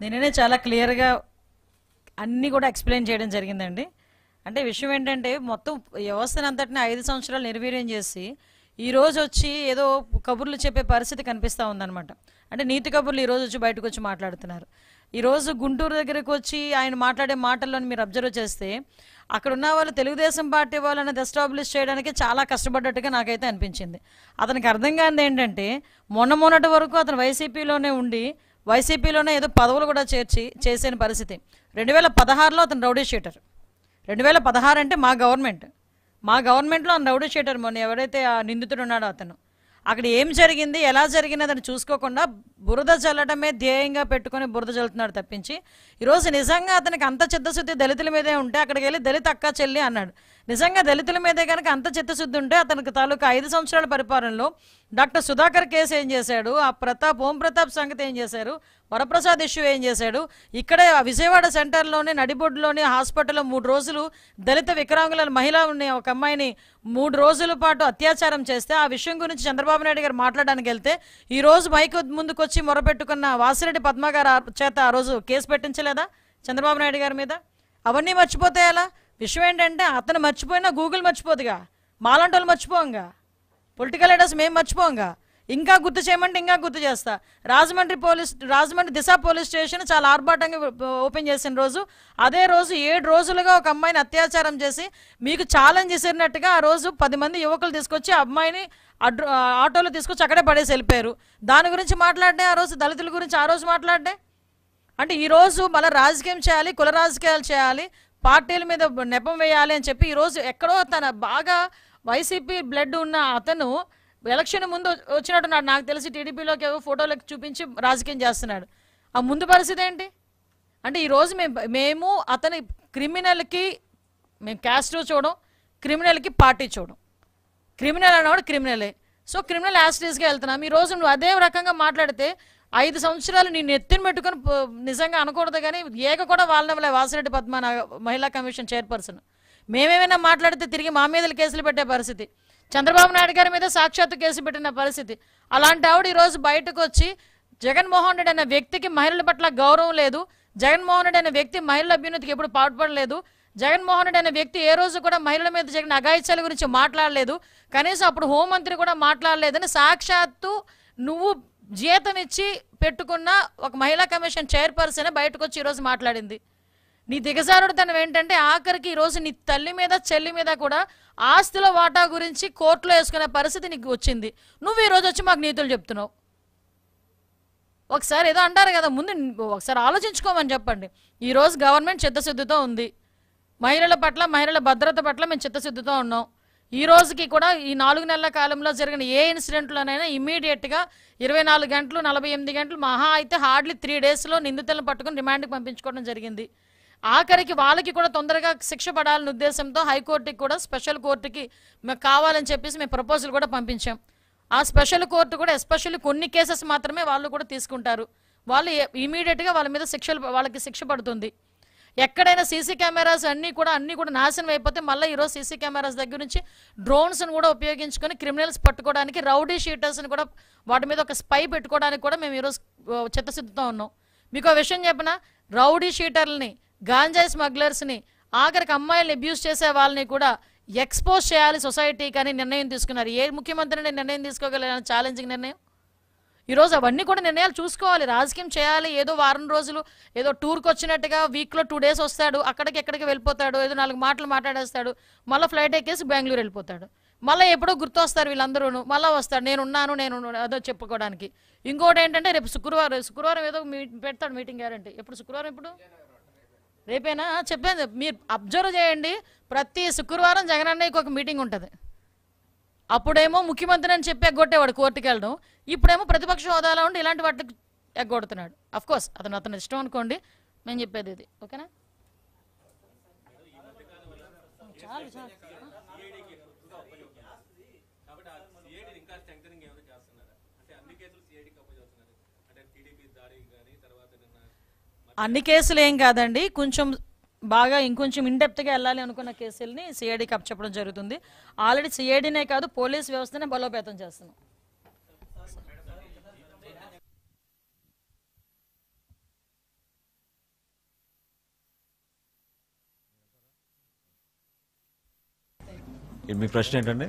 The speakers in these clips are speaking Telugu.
దీనినే చాలా క్లియర్గా అన్నీ కూడా ఎక్స్ప్లెయిన్ చేయడం జరిగిందండి అంటే విషయం ఏంటంటే మొత్తం వ్యవస్థను అంతటిని ఐదు సంవత్సరాలు నిర్వీర్యం చేసి ఈ రోజు వచ్చి ఏదో కబుర్లు చెప్పే పరిస్థితి కనిపిస్తూ ఉందన్నమాట అంటే నీతి కబుర్లు ఈ రోజు వచ్చి బయటకు వచ్చి మాట్లాడుతున్నారు ఈరోజు గుంటూరు దగ్గరకు వచ్చి ఆయన మాట్లాడే మాటల్లోని మీరు అబ్జర్వ్ చేస్తే అక్కడ ఉన్న వాళ్ళు తెలుగుదేశం పార్టీ వాళ్ళని ఎస్టాబ్లిష్ చేయడానికి చాలా కష్టపడ్డట్టుగా నాకైతే అనిపించింది అతనికి అర్థం కానిది ఏంటంటే మొన్న మొన్నటి వరకు అతను వైసీపీలోనే ఉండి వైసీపీలోనే ఏదో పదవులు కూడా చేర్చి చేసిన పరిస్థితి రెండు వేల పదహారులో అతను రౌడీ షీటర్ రెండు వేల పదహారు అంటే మా గవర్నమెంట్ మా గవర్నమెంట్లో అతను రౌడీ షీటర్ మొన్న ఎవరైతే ఆ నిందితుడు ఉన్నాడో అతను అక్కడ ఏం జరిగింది ఎలా జరిగింది అతను చూసుకోకుండా బురద చల్లటమే ధ్యేయంగా పెట్టుకొని బురద చల్లుతున్నాడు తప్పించి ఈరోజు నిజంగా అతనికి అంత చిత్తశుద్ధి దళితుల మీదే ఉంటే అక్కడికి వెళ్ళి దళిత అక్క చెల్లి అన్నాడు నిజంగా దళితుల మీదే కనుక అంత చిత్తశుద్ధి ఉంటే అతనికి తాలూకా ఐదు సంవత్సరాల పరిపాలనలో డాక్టర్ సుధాకర్ కేసు ఏం చేశాడు ఆ ప్రతాప్ ఓం ప్రతాప్ సంగతి ఏం చేశారు వరప్రసాద్ ఇష్యూ ఏం చేశాడు ఇక్కడే విజయవాడ సెంటర్లోని నడిబొడ్డులోని హాస్పిటల్లో మూడు రోజులు దళిత వికలాంగుల మహిళ ఒక అమ్మాయిని మూడు రోజుల పాటు అత్యాచారం చేస్తే ఆ విషయం గురించి చంద్రబాబు నాయుడు గారు మాట్లాడడానికి వెళ్తే ఈ రోజు ముందుకు వచ్చి మొరపెట్టుకున్న వాసిరెడ్డి పద్మగారు చేత ఆ రోజు కేసు పెట్టించలేదా చంద్రబాబు నాయుడు గారి మీద అవన్నీ మర్చిపోతే ఎలా విషయం ఏంటంటే అతను మర్చిపోయినా గూగుల్ మర్చిపోదుగా మాలంటోళ్ళు మర్చిపోంగా పొలిటికల్ లీడర్స్ మేము మర్చిపోంగా ఇంకా గుర్తు చేయమంటే ఇంకా గుర్తు చేస్తా Rajahmundry police Rajahmundry Disha police station చాలా ఆర్భాటంగా ఓపెన్ చేసిన రోజు అదే రోజు ఏడు రోజులుగా ఒక అమ్మాయిని అత్యాచారం చేసి మీకు ఛాలెంజ్ చేసినట్టుగా ఆ రోజు పది మంది యువకులు తీసుకొచ్చి అమ్మాయిని ఆటోలో తీసుకొచ్చి అక్కడే పడేసి వెళ్ళిపోయారు దాని గురించి మాట్లాడినే ఆ రోజు దళితుల గురించి ఆ రోజు మాట్లాడినే అంటే ఈరోజు మళ్ళీ రాజకీయం చేయాలి కుల రాజకీయాలు చేయాలి పార్టీల మీద నెపం వేయాలి అని చెప్పి ఈరోజు ఎక్కడో తన బాగా వైసీపీ బ్లడ్ ఉన్న అతను ఎలక్షన్ ముందు నాడు నాకు తెలిసి టీడీపీలోకి ఏవో ఫోటోలకు చూపించి రాజకీయం చేస్తున్నాడు ఆ ముందు పరిస్థితి ఏంటి అంటే ఈరోజు మేము మేము అతని క్రిమినల్కి మేము క్యాస్ట్ చూడడం క్రిమినల్కి పార్టీ చూడడం క్రిమినల్ అన్నవాడు క్రిమినలే సో క్రిమినల్ యాసిడీస్గా వెళ్తున్నాం ఈ రోజు నువ్వు అదే రకంగా మాట్లాడితే ఐదు సంవత్సరాలు నేను ఎత్తిన పెట్టుకొని నిజంగా అనకూడదు కానీ ఏక కూడా వాళ్ళనివ్వలే వాసిరెడ్డి పద్మ మహిళా కమిషన్ చైర్పర్సన్ మేమేమైనా మాట్లాడితే తిరిగి మా మీద కేసులు పెట్టే పరిస్థితి చంద్రబాబు నాయుడు గారి మీద సాక్షాత్తు కేసు పెట్టిన పరిస్థితి అలాంటి ఆవిడ ఈరోజు బయటకు వచ్చి జగన్మోహన్ రెడ్డి అనే వ్యక్తికి మహిళల పట్ల గౌరవం లేదు జగన్మోహన్ రెడ్డి అనే వ్యక్తి మహిళల అభ్యున్నతికి ఎప్పుడు పాటుపడలేదు జగన్మోహన్ రెడ్డి అనే వ్యక్తి ఏ రోజు కూడా మహిళల మీద జరిగిన అఘాయిత్యాల గురించి మాట్లాడలేదు కనీసం అప్పుడు హోంమంత్రి కూడా మాట్లాడలేదని సాక్షాత్తు నువ్వు జీతం ఇచ్చి పెట్టుకున్న ఒక మహిళా కమిషన్ చైర్పర్సన్ బయటకు వచ్చి ఈరోజు మాట్లాడింది నీ దిగజారుడుతనం ఏంటంటే ఆఖరికి ఈరోజు నీ తల్లి మీద చెల్లి మీద కూడా ఆస్తుల వాటా గురించి కోర్టులో వేసుకునే పరిస్థితి నీకు వచ్చింది నువ్వు ఈరోజు వచ్చి మాకు నీతులు చెప్తున్నావు ఒకసారి ఏదో అంటారు కదా ముందు ఒకసారి ఆలోచించుకోమని చెప్పండి ఈరోజు గవర్నమెంట్ చిత్తశుద్ధితో ఉంది మహిళల పట్ల మహిళల భద్రత పట్ల మేము చిత్తశుద్ధితో ఉన్నాం ఈ రోజుకి కూడా ఈ నాలుగు నెలల కాలంలో జరిగిన ఏ ఇన్సిడెంట్లోనైనా ఇమీడియట్గా ఇరవై నాలుగు గంటలు నలభై ఎనిమిది గంటలు మహా అయితే హార్డ్లీ త్రీ డేస్లో నిందితులను పట్టుకుని రిమాండ్కి పంపించుకోవడం జరిగింది ఆఖరికి వాళ్ళకి కూడా తొందరగా శిక్ష పడాలనే ఉద్దేశంతో హైకోర్టుకి కూడా స్పెషల్ కోర్టుకి మేము కావాలని చెప్పేసి మేము ప్రపోజల్ కూడా పంపించాం ఆ స్పెషల్ కోర్టు కూడా ఎస్పెషల్లీ కొన్ని కేసెస్ మాత్రమే వాళ్ళు కూడా తీసుకుంటారు వాళ్ళు ఇమీడియట్గా వాళ్ళ మీద శిక్షలు వాళ్ళకి శిక్ష పడుతుంది ఎక్కడైనా సీసీ కెమెరాస్ అన్నీ కూడా అన్నీ కూడా నాశనం అయిపోతే మళ్ళీ ఈరోజు సీసీ కెమెరాస్ దగ్గర నుంచి డ్రోన్స్ను కూడా ఉపయోగించుకొని క్రిమినల్స్ పట్టుకోవడానికి రౌడీ షీటర్స్ని కూడా వాటి మీద ఒక స్పై పెట్టుకోవడానికి కూడా మేము ఈరోజు చిత్తశుద్ధితో ఉన్నాం మీకు ఆ విషయం చెప్పిన రౌడీ షీటర్లని గాంజాయి స్మగ్లర్స్ని ఆఖరికి అమ్మాయిల్ని అబ్యూస్ చేసే వాళ్ళని కూడా ఎక్స్పోజ్ చేయాలి సొసైటీకి అని నిర్ణయం తీసుకున్నారు ఏ ముఖ్యమంత్రిని నిర్ణయం తీసుకోగలరు ఛాలెంజింగ్ నిర్ణయం ఈరోజు అవన్నీ కూడా నిర్ణయాలు చూసుకోవాలి రాజకీయం చేయాలి ఏదో వారం రోజులు ఏదో టూర్కి వచ్చినట్టుగా వీక్లో టూ డేస్ వస్తాడు అక్కడికి ఎక్కడికి వెళ్ళిపోతాడు ఏదో నాలుగు మాటలు మాట్లాడేస్తాడు మళ్ళీ ఫ్లైట్ ఎక్కేసి బెంగళూరు వెళ్ళిపోతాడు మళ్ళీ ఎప్పుడో గుర్తొస్తారు వీళ్ళందరూ మళ్ళీ వస్తాడు నేను ఉన్నాను నేను అదో చెప్పుకోవడానికి ఇంకోటి ఏంటంటే రేపు శుక్రవారం శుక్రవారం ఏదో పెడతాడు మీటింగ్ గ్యారంటీ ఎప్పుడు శుక్రవారం ఇప్పుడు రేపేనా చెప్పాను మీరు అబ్జర్వ్ చేయండి ప్రతి శుక్రవారం జగన్ అన్నయ్యకి ఒక మీటింగ్ ఉంటుంది అప్పుడేమో ముఖ్యమంత్రి అని చెప్పి ఎగ్గొట్టేవాడు కోర్టుకి వెళ్ళడం ఇప్పుడేమో ప్రతిపక్ష హోదాలో ఉండి ఇలాంటి వాటికి ఎగ్గొడుతున్నాడు కోర్స్ అతను అతను ఇష్టం అనుకోండి మేము చెప్పేది ఇది ఓకేనా అన్ని కేసులు ఏం కాదండి కొంచెం బాగా ఇంకొంచెం ఇండెప్త్గా వెళ్ళాలి అనుకున్న కేసుల్ని సిఐడికి అప్పచెప్పడం జరుగుతుంది ఆల్రెడీ సిఐడినే కాదు పోలీస్ వ్యవస్థనే బలోపేతం చేస్తున్నాం మీ ప్రశ్న ఏంటండి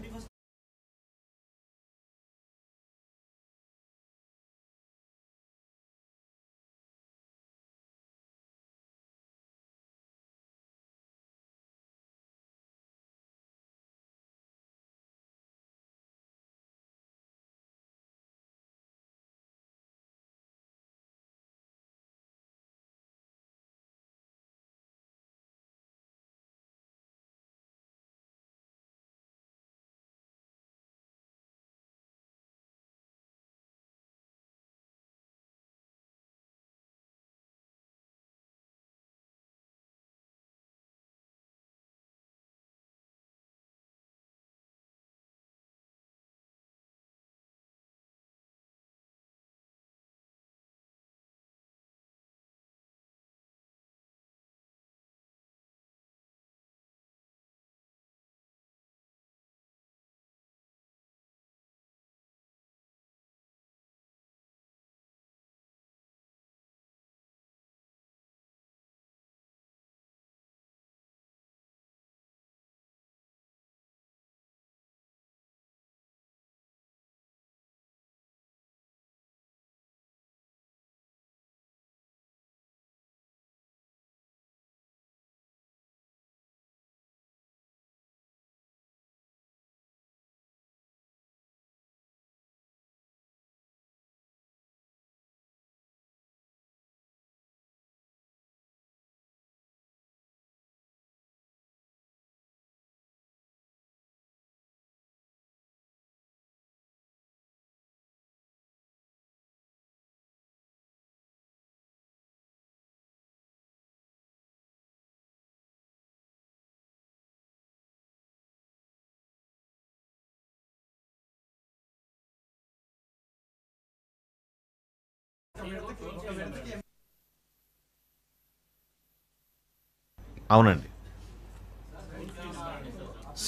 అవునండి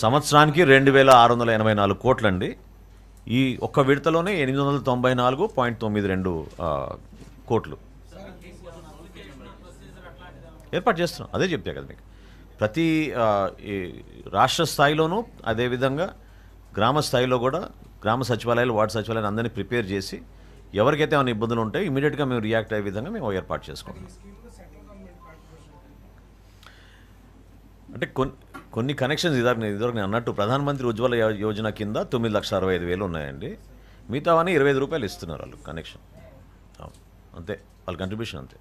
సంవత్సరానికి రెండు వేల ఆరు వందల ఎనభై నాలుగు కోట్లండి ఈ ఒక్క విడతలోనే ఎనిమిది వందల తొంభై నాలుగు పాయింట్ తొమ్మిది రెండు కోట్లు ఏర్పాటు చేస్తున్నాం అదే చెప్పా కదా మీకు ప్రతి రాష్ట్ర స్థాయిలోనూ అదేవిధంగా గ్రామ స్థాయిలో కూడా గ్రామ సచివాలయాలు వార్డు సచివాలయాలు అందరినీ ప్రిపేర్ చేసి ఎవరికైతే ఏమైనా ఇబ్బందులు ఉంటే ఇమీడియట్గా మేము రియాక్ట్ అయ్యే విధంగా మేము ఏర్పాటు చేసుకుంటాం అంటే కొన్ని కొన్ని కనెక్షన్స్ ఇదారు ఇదివరకు నేను అన్నట్టు ప్రధానమంత్రి ఉజ్వల యోజన కింద తొమ్మిది లక్షల అరవై ఐదు వేలు ఉన్నాయండి అని ఇరవై ఐదు రూపాయలు ఇస్తున్నారు వాళ్ళు కనెక్షన్ అంతే వాళ్ళ కంట్రిబ్యూషన్ అంతే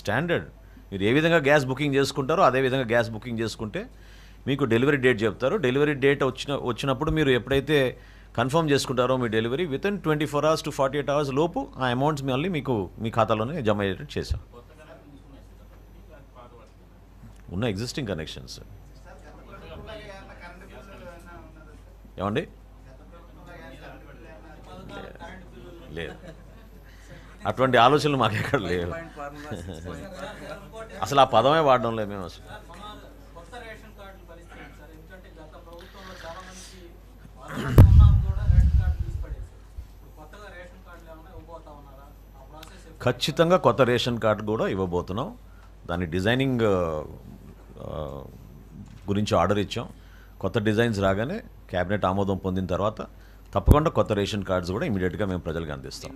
స్టాండర్డ్ మీరు ఏ విధంగా గ్యాస్ బుకింగ్ చేసుకుంటారో అదే విధంగా గ్యాస్ బుకింగ్ చేసుకుంటే మీకు డెలివరీ డేట్ చెప్తారు డెలివరీ డేట్ వచ్చిన వచ్చినప్పుడు మీరు ఎప్పుడైతే కన్ఫర్మ్ చేసుకుంటారో మీ delivery within twenty four hours to forty eight hours లోపు ఆ అమౌంట్స్ మళ్ళీ మీకు మీ ఖాతాలోనే జమ అయ్యేటట్టు చేశాం ఉన్న ఎగ్జిస్టింగ్ కనెక్షన్స్ ఏమండి లేదు అటువంటి ఆలోచనలు మాకు ఎక్కడ లేవు అసలు ఆ పదమే వాడడం లేదు మేము అసలు ఖచ్చితంగా కొత్త రేషన్ కార్డు కూడా ఇవ్వబోతున్నాం దాని డిజైనింగ్ గురించి ఆర్డర్ ఇచ్చాం కొత్త డిజైన్స్ రాగానే క్యాబినెట్ ఆమోదం పొందిన తర్వాత తప్పకుండా కొత్త రేషన్ కార్డ్స్ కూడా ఇమీడియట్గా మేము ప్రజలకు అందిస్తాం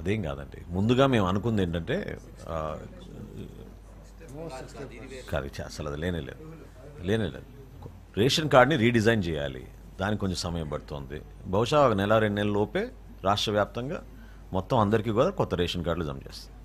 అదేం కాదండి ముందుగా మేము అనుకుంది ఏంటంటే కరెక్ట్ అసలు అది లేనే లేదు లేనే లేదు రేషన్ కార్డ్ని రీడిజైన్ చేయాలి దానికి కొంచెం సమయం పడుతుంది బహుశా ఒక నెల రెండు నెలల లోపే రాష్ట్ర వ్యాప్తంగా మొత్తం అందరికీ కూడా కొత్త రేషన్ కార్డులు జమ చేస్తాం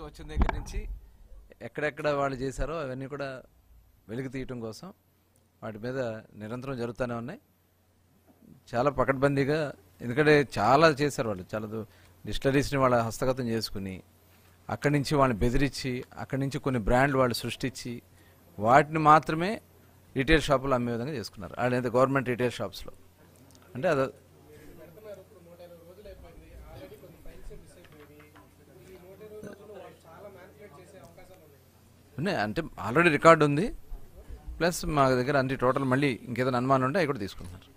ప్రభుత్వం వచ్చిన దగ్గర నుంచి ఎక్కడెక్కడ వాళ్ళు చేశారో అవన్నీ కూడా వెలుగు తీయటం కోసం వాటి మీద నిరంతరం జరుగుతూనే ఉన్నాయి చాలా పకడ్బందీగా ఎందుకంటే చాలా చేశారు వాళ్ళు చాలా డిస్టరీస్ని వాళ్ళ హస్తగతం చేసుకుని అక్కడి నుంచి వాళ్ళని బెదిరించి అక్కడి నుంచి కొన్ని బ్రాండ్లు వాళ్ళు సృష్టించి వాటిని మాత్రమే రిటైల్ షాపులు అమ్మే విధంగా చేసుకున్నారు వాళ్ళు గవర్నమెంట్ రిటైల్ షాప్స్లో అంటే అది ఉన్నాయి అంటే ఆల్రెడీ రికార్డు ఉంది ప్లస్ మా దగ్గర అన్ని టోటల్ మళ్ళీ ఇంకేదైనా అనుమానం ఉంటే అవి కూడా తీసుకుంటున్నారు